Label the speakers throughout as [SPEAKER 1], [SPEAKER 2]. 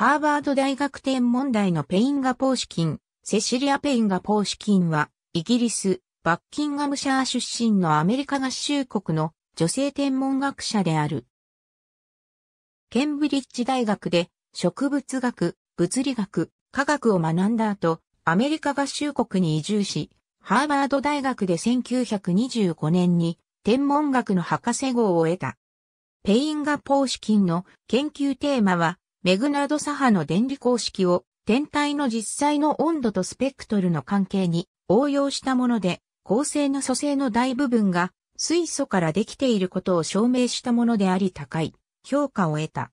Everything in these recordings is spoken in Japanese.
[SPEAKER 1] ハーバード大学天文台のペ
[SPEAKER 2] インガポーシキン、セシリア・ペインガポーシキンは、イギリス、バッキンガムシャー出身のアメリカ合衆国の女性天文学者である。ケンブリッジ大学で植物学、物理学、科学を学んだ後、アメリカ合衆国に移住し、ハーバード大学で1925年に天文学の博士号を得た。ペインガ・ポーシキンの研究テーマはメグナド左派の電離公式を天体の実際の温度とスペクトルの関係に応用したもので、恒星の組成の大部分が水素からできていることを証明したものであり高い評価を得た。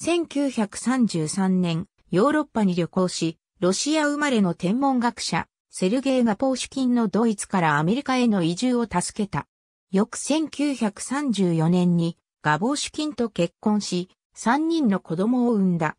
[SPEAKER 2] 1933年、ヨーロッパに旅行し、ロシア生まれの天文学者、セルゲイ・ガポーシュキンのドイツからアメリカへの移住を助けた。翌1934年にガボーシュキンと結婚し、3人の子供を産んだ。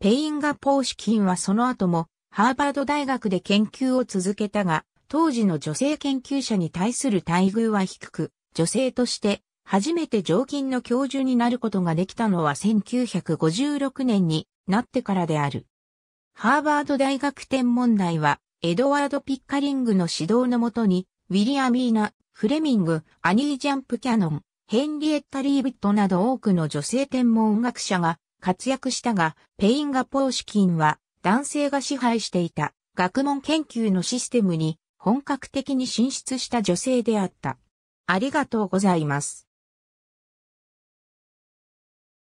[SPEAKER 2] ペインガポーシュキンはその後もハーバード大学で研究を続けたが、当時の女性研究者に対する待遇は低く、女性として初めて常勤の教授になることができたのは1956年になってからである。ハーバード大学天文台は、エドワード・ピッカリングの指導のもとに、ウィリアミーナ、フレミング、アニー・ジャンプ・キャノン、ヘンリエッタ・リービットなど多くの女性天文学者が活躍したが、ペインガポーシキンは男性が支配していた学問研究のシステムに本
[SPEAKER 1] 格的に進出した女性であった。ありがとうございます。